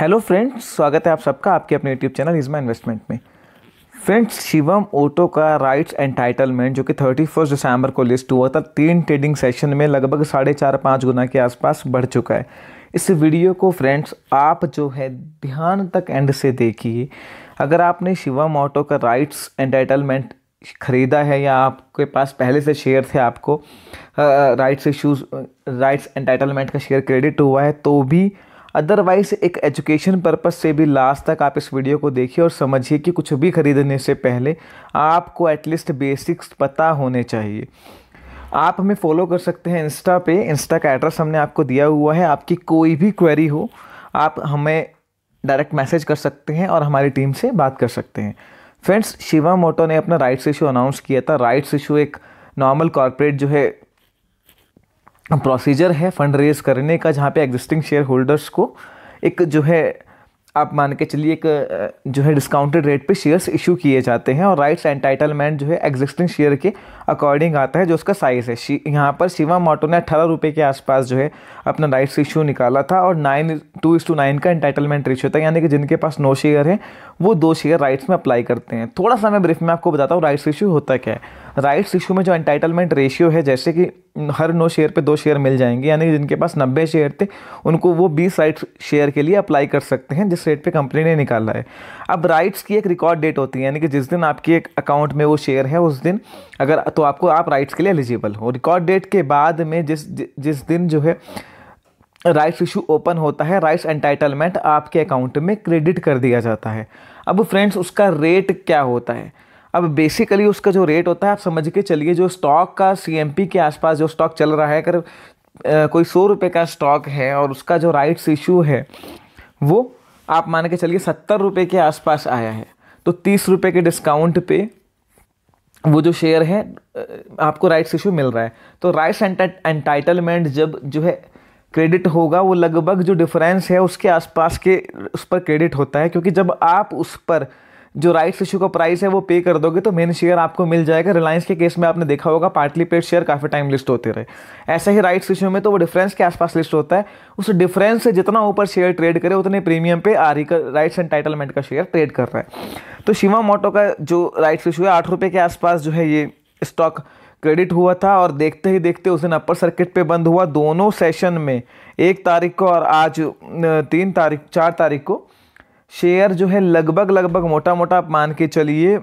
hello friends स्वागत है आप सबका आपके अपने यूट्यूब चैनल इजमा इन्वेस्टमेंट में फ्रेंड्स शिवम ओटो का राइट्स एंटाइटलमेंट जो कि थर्टी फर्स्ट दिसंबर को लिस्ट हुआ था तीन ट्रेडिंग सेशन में लगभग साढ़े चार पाँच गुना के आसपास बढ़ चुका है इस वीडियो को फ्रेंड्स आप जो है ध्यान तक एंड से देखिए अगर आपने शिवम ऑटो का राइट्स एंटाइटलमेंट ख़रीदा है या आपके पास पहले से शेयर थे आपको राइट्स इशूज़ राइट्स एंटाइटलमेंट का शेयर क्रेडिट हुआ है तो भी अदरवाइज़ एक एजुकेशन पर्पस से भी लास्ट तक आप इस वीडियो को देखिए और समझिए कि कुछ भी खरीदने से पहले आपको एटलीस्ट बेसिक्स पता होने चाहिए आप हमें फॉलो कर सकते हैं इंस्टा पे इंस्टा का एड्रेस हमने आपको दिया हुआ है आपकी कोई भी क्वेरी हो आप हमें डायरेक्ट मैसेज कर सकते हैं और हमारी टीम से बात कर सकते हैं फ्रेंड्स शिवा मोटो ने अपना राइट्स इशू अनाउंस किया था राइट्स इशू एक नॉर्मल कॉरपोरेट जो है प्रोसीजर है फंड रेज करने का जहाँ पे एग्जिस्टिंग शेयर होल्डर्स को एक जो है आप मान के चलिए एक जो है डिस्काउंटेड रेट पे शेयर्स इशू किए जाते हैं और राइट्स एंटाइटलमेंट जो है एग्जिस्टिंग शेयर के अकॉर्डिंग आता है जो उसका साइज़ है यहाँ पर शिवा मोटो ने अठारह रुपये के आसपास जो है अपना राइट्स इशू निकाला था और nine two is to nine का एंटाइटलमेंट रेशियो था यानी कि जिनके पास नौ शेयर है वो दो शेयर राइट्स में अप्लाई करते हैं थोड़ा सा मैं ब्रीफ में आपको बताता हूँ राइट्स इशू होता क्या है राइट्स इशू में जो एंटाइटलमेंट रेशियो है जैसे कि हर नौ शेयर पे दो शेयर मिल जाएंगे यानी जिनके पास नब्बे शेयर थे उनको वो बीस राइट्स शेयर के लिए अप्लाई कर सकते हैं जिस रेट पे कंपनी ने निकाला है अब राइट्स की एक रिकॉर्ड डेट होती है यानी कि जिस दिन आपके एक अकाउंट में वो शेयर है उस दिन अगर तो आपको आप राइट्स के लिए एलिजिबल हो रिकॉर्ड डेट के बाद में जिस जिस दिन जो है राइट्स इशू ओपन होता है राइट्स एंटाइटलमेंट आपके अकाउंट में क्रेडिट कर दिया जाता है अब फ्रेंड्स उसका रेट क्या होता है अब बेसिकली उसका जो रेट होता है आप समझ के चलिए जो स्टॉक का सी के आसपास जो स्टॉक चल रहा है अगर कोई सौ रुपये का स्टॉक है और उसका जो राइट्स इशू है वो आप मान के चलिए सत्तर रुपये के आसपास आया है तो तीस रुपये के डिस्काउंट पे वो जो शेयर है आपको राइट्स इशू मिल रहा है तो राइट्स एंटाइटलमेंट जब जो है क्रेडिट होगा वो लगभग जो डिफरेंस है उसके आसपास के उस पर क्रेडिट होता है क्योंकि जब आप उस पर जो राइट्स इशू का प्राइस है वो पे कर दोगे तो मेन शेयर आपको मिल जाएगा रिलायंस के केस में आपने देखा होगा पार्टली पेड शेयर काफ़ी टाइम लिस्ट होते रहे ऐसा ही राइट्स इशू में तो वो डिफरेंस के आसपास लिस्ट होता है उस डिफरेंस से जितना ऊपर शेयर ट्रेड करे उतने प्रीमियम पे आ रही का राइट्स टाइटलमेंट का शेयर ट्रेड कर रहा है तो शिवा मोटो का जो राइट्स इशू है आठ के आसपास जो है ये स्टॉक क्रेडिट हुआ था और देखते ही देखते उस दिन अपर सर्किट पर बंद हुआ दोनों सेशन में एक तारीख को और आज तीन तारीख चार तारीख को शेयर जो है लगभग लगभग मोटा मोटा मान के चलिए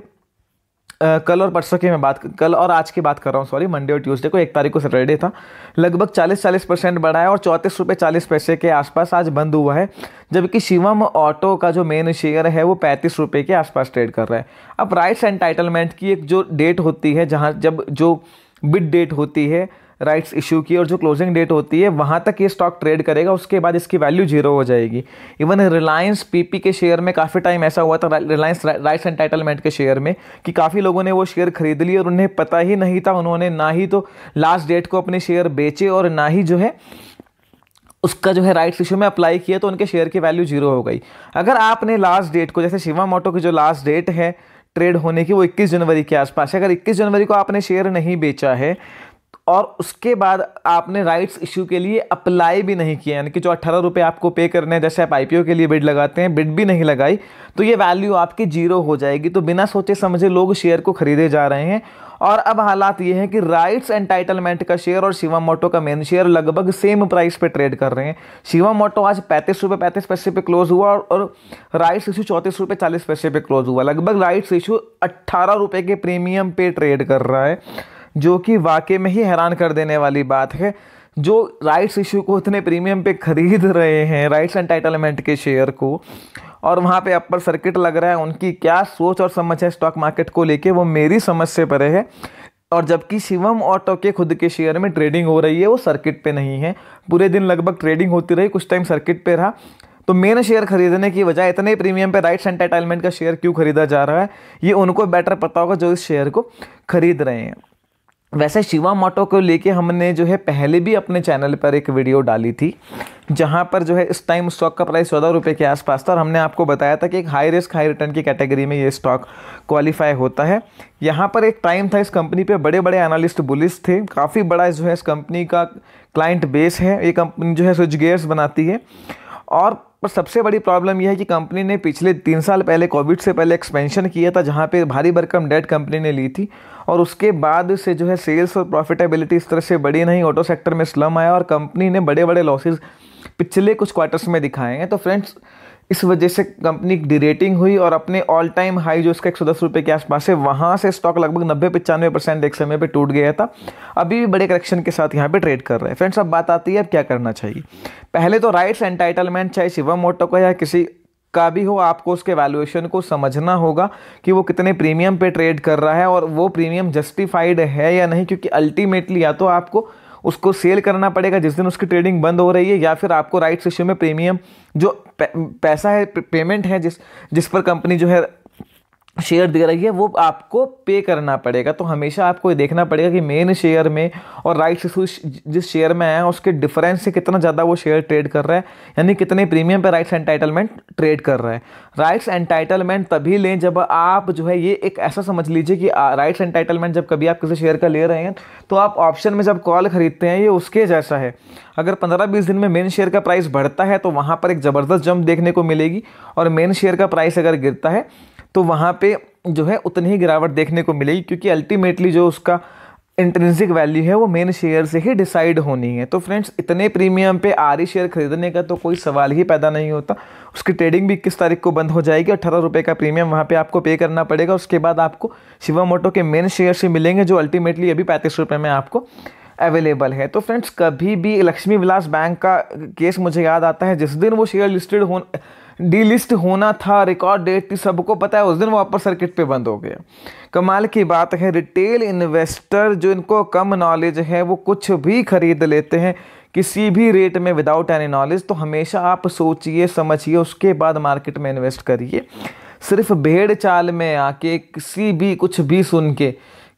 कल और परसों की मैं बात कल और आज की बात कर रहा हूँ सॉरी मंडे और ट्यूसडे को एक तारीख को सैटरडे था लगभग 40 40 परसेंट बढ़ा है और चौंतीस रुपये चालीस पैसे के आसपास आज बंद हुआ है जबकि शिवम ऑटो का जो मेन शेयर है वो पैंतीस रुपये के आसपास ट्रेड कर रहा है अब राइट्स एंड की एक जो डेट होती है जहाँ जब जो बिड डेट होती है राइट्स इशू की और जो क्लोजिंग डेट होती है वहाँ तक ये स्टॉक ट्रेड करेगा उसके बाद इसकी वैल्यू जीरो हो जाएगी इवन रिलायंस पीपी के शेयर में काफ़ी टाइम ऐसा हुआ था रिलायंस राइट्स एंटाइटलमेंट के शेयर में कि काफ़ी लोगों ने वो शेयर खरीद लिए और उन्हें पता ही नहीं था उन्होंने ना ही तो लास्ट डेट को अपने शेयर बेचे और ना ही जो है उसका जो है राइट्स इशू में अप्लाई किया तो उनके शेयर की वैल्यू जीरो हो गई अगर आपने लास्ट डेट को जैसे शिवा मोटो की जो लास्ट डेट है ट्रेड होने की वो 21 जनवरी के आसपास है अगर 21 जनवरी को आपने शेयर नहीं बेचा है और उसके बाद आपने राइट्स इशू के लिए अप्लाई भी नहीं किया यानी कि जो अट्ठारह रुपये आपको पे करने हैं जैसे आप आई के लिए बिड लगाते हैं बिड भी नहीं लगाई तो ये वैल्यू आपकी जीरो हो जाएगी तो बिना सोचे समझे लोग शेयर को खरीदे जा रहे हैं और अब हालात ये हैं कि राइट्स एंटाइटलमेंट का शेयर और शिवा मोटो का मेन शेयर लगभग सेम प्राइस पे ट्रेड कर रहे हैं शिवा मोटो आज पैंतीस रुपये पैंतीस पैसे पे क्लोज हुआ और, और राइट्स इशू चौंतीस रुपये चालीस पैसे पे क्लोज हुआ लगभग राइट्स इशू अट्ठारह रुपये के प्रीमियम पे ट्रेड कर रहा है जो कि वाकई में ही हैरान कर देने वाली बात है जो राइट्स इशू को इतने प्रीमियम पे खरीद रहे हैं राइट्स एंटाइटलमेंट के शेयर को और वहाँ पे अपर सर्किट लग रहा है उनकी क्या सोच और समझ है स्टॉक मार्केट को लेके वो मेरी समझ से परे है और जबकि शिवम ऑटो के खुद के शेयर में ट्रेडिंग हो रही है वो सर्किट पे नहीं है पूरे दिन लगभग ट्रेडिंग होती रही कुछ टाइम सर्किट पे रहा तो मेन शेयर खरीदने की वजह इतने प्रीमियम पे राइट्स एंटाइटलमेंट का शेयर क्यों खरीदा जा रहा है ये उनको बेटर पता होगा जो इस शेयर को खरीद रहे हैं वैसे शिवा मोटो को लेके हमने जो है पहले भी अपने चैनल पर एक वीडियो डाली थी जहाँ पर जो है इस टाइम स्टॉक का प्राइस चौदह रुपये के आसपास था और हमने आपको बताया था कि एक हाई रिस्क हाई रिटर्न की कैटेगरी में ये स्टॉक क्वालिफाई होता है यहाँ पर एक टाइम था इस कंपनी पे बड़े बड़े एनालिस्ट बुलिस थे काफ़ी बड़ा जो है इस कंपनी का क्लाइंट बेस है ये कंपनी जो है स्विच गेयर्स बनाती है और पर सबसे बड़ी प्रॉब्लम यह है कि कंपनी ने पिछले तीन साल पहले कोविड से पहले एक्सपेंशन किया था जहाँ पे भारी भरकम डेट कंपनी ने ली थी और उसके बाद से जो है सेल्स और प्रॉफिटेबिलिटी इस तरह से बड़ी नहीं ऑटो सेक्टर में स्लम आया और कंपनी ने बड़े बड़े लॉसेज पिछले कुछ क्वार्टर्स में दिखाए हैं तो फ्रेंड्स इस वजह से कंपनी की डिरेटिंग हुई और अपने ऑल टाइम हाई जो इसका एक सौ दस रुपये के आसपास है वहाँ से स्टॉक लगभग नब्बे पचानवे परसेंट एक समय पे टूट गया था अभी भी बड़े करेक्शन के साथ यहाँ पे ट्रेड कर रहे हैं फ्रेंड्स अब बात आती है अब क्या करना चाहिए पहले तो राइट्स एंटाइटलमेंट चाहे शिवम मोटो का या किसी का भी हो आपको उसके वैल्यूएशन को समझना होगा कि वो कितने प्रीमियम पे ट्रेड कर रहा है और वो प्रीमियम जस्टिफाइड है या नहीं क्योंकि अल्टीमेटली या तो आपको उसको सेल करना पड़ेगा जिस दिन उसकी ट्रेडिंग बंद हो रही है या फिर आपको राइट्स इश्यू में प्रीमियम जो पैसा है पेमेंट है जिस जिस पर कंपनी जो है शेयर दे रही है वो आपको पे करना पड़ेगा तो हमेशा आपको ये देखना पड़ेगा कि मेन शेयर में और राइट इशू जिस शेयर में है उसके डिफरेंस से कितना ज़्यादा वो शेयर ट्रेड कर रहा है यानी कितने प्रीमियम पर राइट्स एंटाइटलमेंट ट्रेड कर रहा है राइट्स एंटाइटलमेंट तभी लें जब आप जो है ये एक ऐसा समझ लीजिए कि राइट्स एंटाइटलमेंट जब कभी आप किसी शेयर का ले रहे हैं तो आप ऑप्शन में जब कॉल खरीदते हैं ये उसके जैसा है अगर पंद्रह बीस दिन में मेन शेयर का प्राइस बढ़ता है तो वहाँ पर एक ज़बरदस्त जंप देखने को मिलेगी और मेन शेयर का प्राइस अगर गिरता है तो वहाँ पे जो है उतनी ही गिरावट देखने को मिलेगी क्योंकि अल्टीमेटली जो उसका इंटरेंसिक वैल्यू है वो मेन शेयर से ही डिसाइड होनी है तो फ्रेंड्स इतने प्रीमियम पे आर शेयर खरीदने का तो कोई सवाल ही पैदा नहीं होता उसकी ट्रेडिंग भी इक्कीस तारीख को बंद हो जाएगी अट्ठारह रुपये का प्रीमियम वहाँ पे आपको पे करना पड़ेगा उसके बाद आपको शिवा मोटो के मेन शेयर से मिलेंगे जो अल्टीमेटली अभी पैंतीस रुपये में आपको अवेलेबल है तो फ्रेंड्स कभी भी लक्ष्मी विलास बैंक का केस मुझे याद आता है जिस दिन वो शेयर लिस्टेड हो डी लिस्ट होना था रिकॉर्ड डेट थी सबको पता है उस दिन वो अपर सर्किट पे बंद हो गया कमाल की बात है रिटेल इन्वेस्टर जो इनको कम नॉलेज है वो कुछ भी खरीद लेते हैं किसी भी रेट में विदाउट एनी नॉलेज तो हमेशा आप सोचिए समझिए उसके बाद मार्केट में इन्वेस्ट करिए सिर्फ भेड़ चाल में आके किसी भी कुछ भी सुन के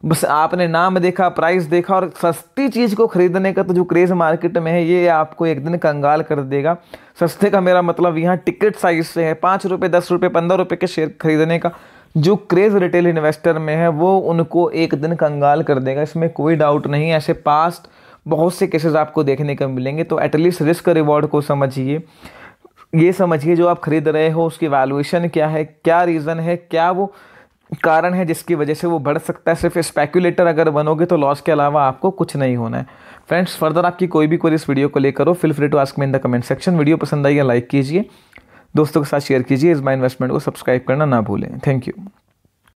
बस आपने नाम देखा प्राइस देखा और सस्ती चीज़ को ख़रीदने का तो जो क्रेज़ मार्केट में है ये आपको एक दिन कंगाल कर देगा सस्ते का मेरा मतलब यहाँ टिकट साइज से है पाँच रुपये दस रुपये पंद्रह रुपये के शेयर खरीदने का जो क्रेज़ रिटेल इन्वेस्टर में है वो उनको एक दिन कंगाल कर देगा इसमें कोई डाउट नहीं ऐसे पास्ट बहुत से केसेस आपको देखने को मिलेंगे तो एटलीस्ट रिस्क रिवॉर्ड को समझिए ये समझिए जो आप ख़रीद रहे हो उसकी वैल्यूएशन क्या है क्या रीज़न है क्या वो कारण है जिसकी वजह से वो बढ़ सकता है सिर्फ स्पेकुलेटर अगर बनोगे तो लॉस के अलावा आपको कुछ नहीं होना है फ्रेंड्स फर्दर आपकी कोई भी कोई इस वीडियो को लेकर हो feel free to ask me in the comment section video पसंद आई लाइक कीजिए दोस्तों के साथ शेयर कीजिए इस माई इन्वेस्टमेंट को सब्सक्राइब करना ना भूलें थैंक यू